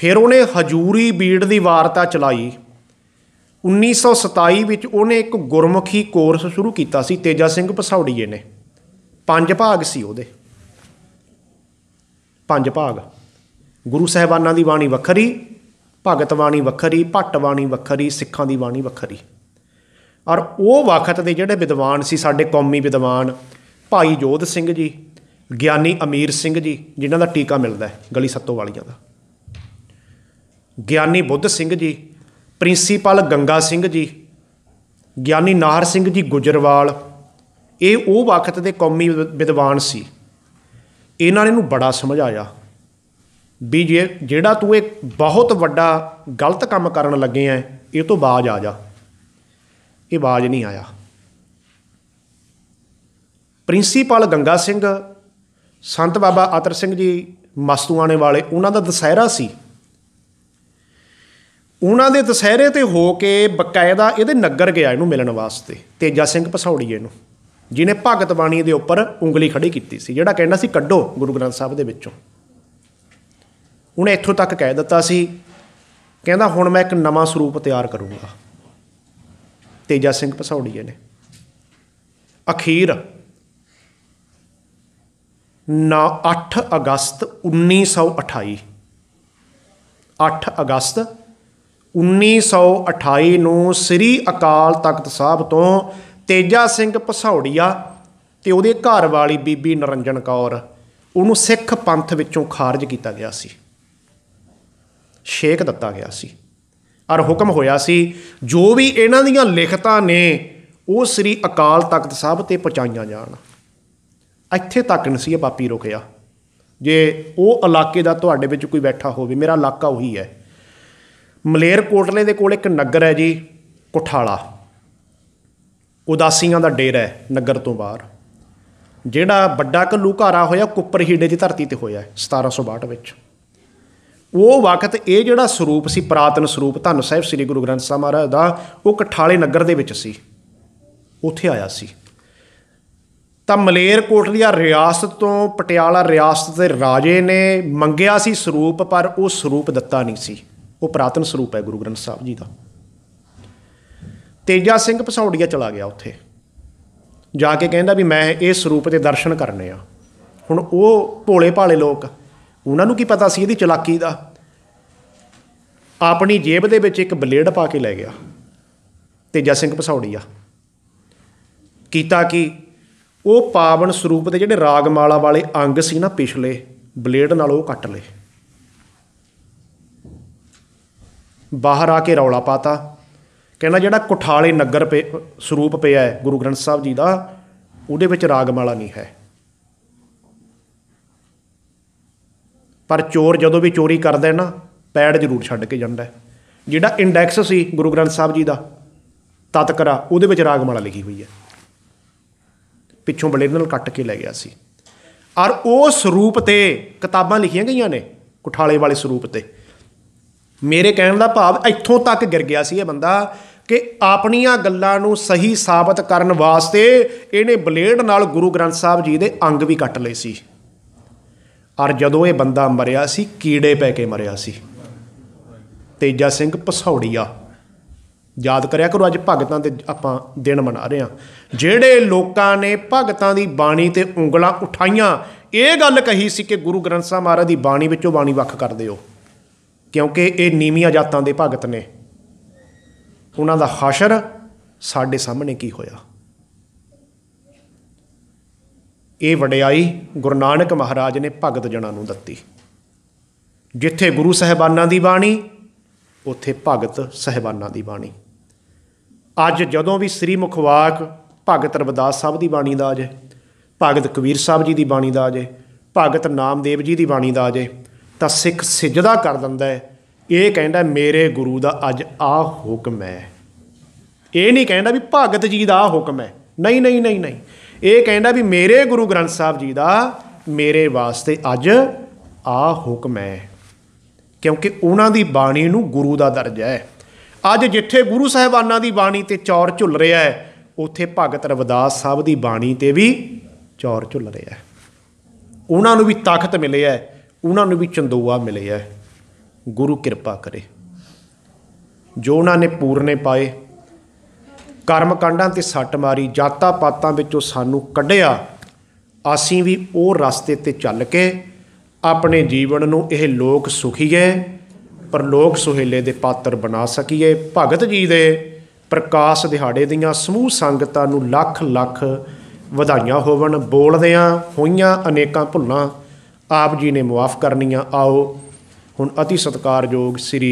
ਫਿਰ ਉਹਨੇ ਹਜੂਰੀ ਬੀੜ ਦੀ ਵਾਰਤਾ ਚਲਾਈ 1927 ਵਿੱਚ ਉਹਨੇ ਇੱਕ ਗੁਰਮੁਖੀ ਕੋਰਸ ਸ਼ੁਰੂ ਕੀਤਾ ਸੀ ਤੇਜਾ ਸਿੰਘ ਪਸੌੜੀਏ ਨੇ ਪੰਜ ਭਾਗ ਸੀ ਉਹਦੇ ਪੰਜ ਭਾਗ ਗੁਰੂ ਸਾਹਿਬਾਨਾਂ ਦੀ ਬਾਣੀ ਵੱਖਰੀ ਭਗਤ ਬਾਣੀ ਵੱਖਰੀ ਭੱਟ ਬਾਣੀ ਵੱਖਰੀ ਸਿੱਖਾਂ ਦੀ ਬਾਣੀ ਵੱਖਰੀ ਔਰ ਉਹ ਵਕਤ ਦੇ ਜਿਹੜੇ ਵਿਦਵਾਨ ਸੀ ਸਾਡੇ ਕੌਮੀ ਵਿਦਵਾਨ ਭਾਈ ਜੋਧ ਸਿੰਘ ਜੀ ਗਿਆਨੀ ਅਮੀਰ ਸਿੰਘ ਜੀ ਜਿਨ੍ਹਾਂ ਦਾ ਟੀਕਾ ਮਿਲਦਾ ਹੈ ਗਲੀ ਸੱਤੋ ਵਾਲੀਆਂ ਦਾ ਗਿਆਨੀ ਬੁੱਧ ਸਿੰਘ ਜੀ ਪ੍ਰਿੰਸੀਪਲ ਗੰਗਾ ਸਿੰਘ ਜੀ ਗਿਆਨੀ ਨਾਹਰ ਸਿੰਘ ਜੀ ਗੁਜਰਵਾਲ ਇਹ ਉਹ ਵਕਤ ਦੇ ਕੌਮੀ ਵਿਦਵਾਨ ਸੀ ਇਹਨਾਂ ਨੇ ਨੂੰ ਬੜਾ ਸਮਝਾਇਆ ਵੀ ਜੇ ਜਿਹੜਾ ਤੂੰ ਇਹ ਬਹੁਤ ਵੱਡਾ ਗਲਤ ਕੰਮ ਕਰਨ ਲੱਗੇ ਐ ਇਹ ਤੋਂ ਬਾਜ ਆ ਜਾ ਇਹ ਬਾਜ ਨਹੀਂ ਆਇਆ ਪ੍ਰਿੰਸੀਪਲ ਗੰਗਾ ਸਿੰਘ ਸੰਤ ਬਾਬਾ ਅਤਰ ਸਿੰਘ ਜੀ ਮਸਤੂਆਣੇ ਵਾਲੇ ਉਹਨਾਂ ਦਾ ਦਸਹਿਰਾ ਸੀ ਉਹਨਾਂ ਦੇ ਦਸਹਿਰੇ ਤੇ ਹੋ ਕੇ ਬਕਾਇਦਾ ਇਹਦੇ ਨਗਰ ਗਿਆ ਇਹਨੂੰ ਮਿਲਣ ਵਾਸਤੇ ਤੇਜਾ ਸਿੰਘ ਪਸੌੜੀਏ ਨੂੰ ਜਿਨੇ ਭਗਤ ਬਾਣੀ ਦੇ ਉੱਪਰ ਉਂਗਲੀ ਖੜੀ ਕੀਤੀ ਸੀ ਜਿਹੜਾ ਕਹਿੰਦਾ ਸੀ ਕੱਢੋ ਗੁਰੂ ਗ੍ਰੰਥ ਸਾਹਿਬ ਦੇ ਵਿੱਚੋਂ ਉਹਨੇ ਇੱਥੋਂ ਤੱਕ ਕਹਿ ਦਿੱਤਾ ਸੀ ਕਹਿੰਦਾ ਹੁਣ ਮੈਂ ਇੱਕ ਨਵਾਂ ਸਰੂਪ ਤਿਆਰ ਕਰੂੰਗਾ ਤੇਜਾ ਸਿੰਘ ਪਸੌੜੀਏ ਨੇ ਅਖੀਰ ਨਾ 8 ਅਗਸਤ 1928 8 ਅਗਸਤ 1928 ਨੂੰ ਸ੍ਰੀ ਅਕਾਲ ਤਖਤ ਸਾਹਿਬ ਤੋਂ ਤੇਜਾ ਸਿੰਘ ਪਸੌੜੀਆ ਤੇ ਉਹਦੇ ਘਰ ਵਾਲੀ ਬੀਬੀ ਨਰੰਜਨ ਕੌਰ ਉਹਨੂੰ ਸਿੱਖ ਪੰਥ ਵਿੱਚੋਂ ਖਾਰਜ ਕੀਤਾ ਗਿਆ ਸੀ ਸ਼ੇਖ ਦਿੱਤਾ ਗਿਆ ਸੀ ਔਰ ਹੁਕਮ ਹੋਇਆ ਸੀ ਜੋ ਵੀ ਇਹਨਾਂ ਦੀਆਂ ਲਿਖਤਾਂ ਨੇ ਉਹ ਸ੍ਰੀ ਅਕਾਲ ਤਖਤ ਸਾਹਿਬ ਤੇ ਪਹੁੰਚਾਈਆਂ ਜਾਣ ਇੱਥੇ ਤੱਕ ਨਹੀਂ ਸੀ ਇਹ ਰੁਕਿਆ ਜੇ ਉਹ ਇਲਾਕੇ ਦਾ ਤੁਹਾਡੇ ਵਿੱਚ ਕੋਈ ਬੈਠਾ ਹੋਵੇ ਮੇਰਾ ਇਲਾਕਾ ਉਹੀ ਹੈ ਮਲੇਰਕੋਟਲੇ ਦੇ ਕੋਲ ਇੱਕ ਨਗਰ ਹੈ ਜੀ ਕੁਠਾਲਾ ਉਦਾਸੀਆਂ ਦਾ ਡੇਰਾ ਹੈ ਨਗਰ ਤੋਂ ਬਾਹਰ ਜਿਹੜਾ ਵੱਡਾ ਕੱਲੂ ਘਾਰਾ ਹੋਇਆ ਕੁੱਪਰ ਹੀੜੇ ਦੀ ਧਰਤੀ ਤੇ ਹੋਇਆ 1762 ਵਿੱਚ ਉਹ ਵਕਤ ਇਹ ਜਿਹੜਾ ਸਰੂਪ ਸੀ ਪ੍ਰਾਤਨ ਸਰੂਪ ਧੰਨ ਸਾਹਿਬ ਸ੍ਰੀ ਗੁਰੂ ਗ੍ਰੰਥ ਸਾਹਿਬ ਮਹਾਰਾਜ ਦਾ ਉਹ ਕਠਾਲੇ ਨਗਰ ਦੇ ਵਿੱਚ ਸੀ ਉੱਥੇ ਆਇਆ ਸੀ ਤਾਂ ਮਲੇਰ ਕੋਟਲੀਆ ਰਿਆਸਤ ਤੋਂ ਪਟਿਆਲਾ ਰਿਆਸਤ ਦੇ ਰਾਜੇ ਨੇ ਮੰਗਿਆ ਸੀ ਸਰੂਪ ਪਰ ਉਹ ਸਰੂਪ ਦਿੱਤਾ ਨਹੀਂ ਸੀ ਉਹ ਪ੍ਰਾਤਨ ਸਰੂਪ ਹੈ ਗੁਰੂ ਗ੍ਰੰਥ ਸਾਹਿਬ ਜੀ ਦਾ ਤੇਜਾ ਸਿੰਘ ਪਸੌੜੀਆ ਚਲਾ ਗਿਆ ਉੱਥੇ ਜਾ ਕੇ ਕਹਿੰਦਾ ਵੀ ਮੈਂ ਇਹ ਸਰੂਪ ਦੇ ਦਰਸ਼ਨ ਕਰਨੇ ਆ ਹੁਣ ਉਹ ਭੋਲੇ ਭਾਲੇ ਲੋਕ ਉਹਨਾਂ ਨੂੰ ਕੀ ਪਤਾ ਸੀ ਇਹਦੀ ਚਲਾਕੀ ਦਾ ਆਪਣੀ ਜੇਬ ਦੇ ਵਿੱਚ ਇੱਕ ਬਲੇਡ ਪਾ ਕੇ ਲੈ ਗਿਆ ਤੇਜਾ ਸਿੰਘ ਪਸੌੜੀਆ ਕੀਤਾ ਕਿ ਉਹ ਪਾਵਨ ਸਰੂਪ ਦੇ ਜਿਹੜੇ ਰਾਗਮਾਲਾ ਵਾਲੇ ਅੰਗ ਸੀ ਨਾ ਪਿਛਲੇ ਬਲੇਡ ਨਾਲ ਉਹ ਕੱਟ ਲਏ ਬਾਹਰ ਆ ਕੇ ਰੌਲਾ ਪਾਤਾ ਕਹਿੰਦਾ ਜਿਹੜਾ ਕੁਠਾਲੇ ਨਗਰ ਪੇ ਸਰੂਪ ਪਿਆ ਹੈ ਗੁਰੂ ਗ੍ਰੰਥ ਸਾਹਿਬ ਜੀ ਦਾ ਉਹਦੇ ਵਿੱਚ ਰਾਗਮਾਲਾ ਨਹੀਂ ਹੈ ਪਰ ਚੋਰ ਜਦੋਂ ਵੀ ਚੋਰੀ ਕਰਦਾ ਨਾ ਪੈੜ ਜ਼ਰੂਰ ਛੱਡ ਕੇ ਜਾਂਦਾ ਹੈ ਜਿਹੜਾ ਇੰਡੈਕਸ ਸੀ ਗੁਰੂ ਗ੍ਰੰਥ ਸਾਹਿਬ ਜੀ ਦਾ ਤਤਕਰਾ ਉਹਦੇ ਵਿੱਚ ਰਾਗਮਾਲਾ ਲਿਖੀ ਹੋਈ ਹੈ ਪਿੱਛੋਂ ਬਲੇਡ ਨਾਲ ਕੱਟ ਕੇ ਲੈ ਗਿਆ ਸੀ ਔਰ ਉਸ ਰੂਪ ਤੇ ਕਿਤਾਬਾਂ ਲਿਖੀਆਂ ਗਈਆਂ ਨੇ ਕੁਠਾਲੇ ਵਾਲੇ ਸਰੂਪ ਤੇ ਮੇਰੇ ਕਹਿਣ ਦਾ ਭਾਵ ਇੱਥੋਂ ਤੱਕ ਗਿਰ ਗਿਆ ਸੀ ਇਹ ਬੰਦਾ ਕਿ ਆਪਣੀਆਂ ਗੱਲਾਂ ਨੂੰ ਸਹੀ ਸਾਬਤ ਕਰਨ ਵਾਸਤੇ ਇਹਨੇ ਬਲੇਡ ਨਾਲ ਗੁਰੂ ਗ੍ਰੰਥ ਸਾਹਿਬ ਜੀ ਦੇ ਅੰਗ ਵੀ ਕੱਟ ਲਏ ਸੀ ਔਰ ਜਦੋਂ ਇਹ ਬੰਦਾ ਮਰਿਆ ਸੀ ਕੀੜੇ ਪੈ ਕੇ ਮਰਿਆ ਸੀ ਤੇਜਾ ਸਿੰਘ ਪਸੌੜੀਆ ਯਾਦ ਕਰਿਆ ਕਰੋ ਅੱਜ ਭਗਤਾਂ ਦੇ ਆਪਾਂ ਦਿਨ ਮਨਾ ਰਹੇ ਹਾਂ ਜਿਹੜੇ ਲੋਕਾਂ ਨੇ ਭਗਤਾਂ ਦੀ ਬਾਣੀ ਤੇ ਉਂਗਲਾਂ ਉਠਾਈਆਂ ਇਹ ਗੱਲ ਕਹੀ ਸੀ ਕਿ ਗੁਰੂ ਗ੍ਰੰਥ ਸਾਹਿਬ ਮਹਾਰਾਜ ਦੀ ਬਾਣੀ ਵਿੱਚੋਂ ਬਾਣੀ ਵੱਖ ਕਰ ਦਿਓ ਕਿਉਂਕਿ ਇਹ ਨੀਵੀਆਂ ਜਾਤਾਂ ਦੇ ਭਗਤ ਨੇ ਉਹਨਾਂ ਦਾ ਹਸ਼ਰ ਸਾਡੇ ਸਾਹਮਣੇ ਕੀ ਹੋਇਆ ਇਹ ਵਡਿਆਈ ਗੁਰੂ ਨਾਨਕ ਮਹਾਰਾਜ ਨੇ ਭਗਤ ਜਣਾ ਨੂੰ ਦਿੱਤੀ ਜਿੱਥੇ ਗੁਰੂ ਸਹਿਬਾਨਾਂ ਦੀ ਬਾਣੀ ਉੱਥੇ ਭਗਤ ਸਹਿਬਾਨਾਂ ਦੀ ਬਾਣੀ ਅੱਜ ਜਦੋਂ ਵੀ ਸ੍ਰੀ ਮੁਖਵਾਕ ਭਗਤ ਰਵਿਦਾਸ ਸਾਹਿਬ ਦੀ ਬਾਣੀ ਦਾ ਆ ਭਗਤ ਕਬੀਰ ਸਾਹਿਬ ਜੀ ਦੀ ਬਾਣੀ ਦਾ ਆ ਭਗਤ ਨਾਮਦੇਵ ਜੀ ਦੀ ਬਾਣੀ ਦਾ ਆ ਤਾਂ ਸਿੱਖ ਸਿਜਦਾ ਕਰ ਦਿੰਦਾ ਹੈ ਇਹ ਕਹਿੰਦਾ ਮੇਰੇ ਗੁਰੂ ਦਾ ਅੱਜ ਆ ਹੁਕਮ ਹੈ ਇਹ ਨਹੀਂ ਕਹਿੰਦਾ ਵੀ ਭਗਤ ਜੀ ਦਾ ਹੁਕਮ ਹੈ ਨਹੀਂ ਨਹੀਂ ਨਹੀਂ ਨਹੀਂ ਇਹ ਕਹਿੰਦਾ ਵੀ ਮੇਰੇ ਗੁਰੂ ਗ੍ਰੰਥ ਸਾਹਿਬ ਜੀ ਦਾ ਮੇਰੇ ਵਾਸਤੇ ਅੱਜ ਆ ਹੁਕਮ ਹੈ ਕਿਉਂਕਿ ਉਹਨਾਂ ਦੀ ਬਾਣੀ ਨੂੰ ਗੁਰੂ ਦਾ ਦਰਜਾ ਹੈ ਅੱਜ ਜਿੱਥੇ ਗੁਰੂ ਸਾਹਿਬਾਨਾਂ ਦੀ ਬਾਣੀ ਤੇ ਚੌਰ ਝੁੱਲ ਰਿਹਾ ਹੈ ਉਥੇ ਭਗਤ ਰਵਿਦਾਸ ਸਾਹਿਬ ਦੀ ਬਾਣੀ ਤੇ ਵੀ ਚੌਰ ਝੁੱਲ ਰਿਹਾ ਹੈ ਉਹਨਾਂ ਨੂੰ ਵੀ ਤਾਕਤ ਮਿਲਿਆ ਹੈ ਉਹਨਾਂ ਨੂੰ ਵੀ ਚੰਦੋਆ ਮਿਲਿਆ ਗੁਰੂ ਕਿਰਪਾ ਕਰੇ ਜੋ ਉਹਨਾਂ ਨੇ ਪੂਰਨੇ ਪਾਏ ਕਰਮ ਕਾਂਡਾਂ ਤੇ ਸੱਟ ਮਾਰੀ ਜਾਤਾਂ ਪਾਤਾਂ ਵਿੱਚੋਂ ਸਾਨੂੰ ਕੱਢਿਆ ਅਸੀਂ ਵੀ ਉਹ ਰਸਤੇ ਤੇ ਚੱਲ ਕੇ ਆਪਣੇ ਜੀਵਨ ਨੂੰ ਇਹ ਲੋਕ ਸੁਖੀਏ ਪਰ ਲੋਕ ਸੁਹੇਲੇ ਦੇ ਪਾਤਰ ਬਣਾ ਸਕੀਏ ਭਗਤ ਜੀ ਦੇ ਪ੍ਰਕਾਸ਼ ਦਿਹਾੜੇ ਦੀਆਂ ਸਮੂਹ ਸੰਗਤਾਂ ਨੂੰ ਲੱਖ ਲੱਖ ਵਧਾਈਆਂ ਹੋਵਣ ਬੋਲਦਿਆਂ ਹੋਈਆਂ ਅਨੇਕਾਂ ਭੁੱਲਾਂ ਆਪ ਜੀ ਨੇ ਮੁਆਫ ਕਰਨੀਆਂ ਆਓ ਹੁਣ অতি ਸਤਿਕਾਰਯੋਗ ਸ੍ਰੀ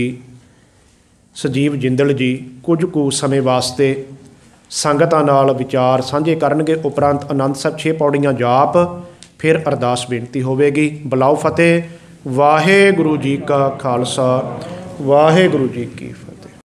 ਸਜੀਵ ਜਿੰਦਲ ਜੀ ਕੁਝ ਕੁ ਸਮੇਂ ਵਾਸਤੇ ਸੰਗਤਾਂ ਨਾਲ ਵਿਚਾਰ ਸਾਂਝੇ ਕਰਨਗੇ ਉਪਰੰਤ ਅਨੰਦ ਸਾਹਿਬ ਛੇ ਪੌੜੀਆਂ ਜਾਪ ਫਿਰ ਅਰਦਾਸ ਬੇਨਤੀ ਹੋਵੇਗੀ ਬਲਾਉ ਫਤਿਹ ਵਾਹਿਗੁਰੂ ਜੀ ਕਾ ਖਾਲਸਾ ਵਾਹਿਗੁਰੂ ਜੀ ਕੀ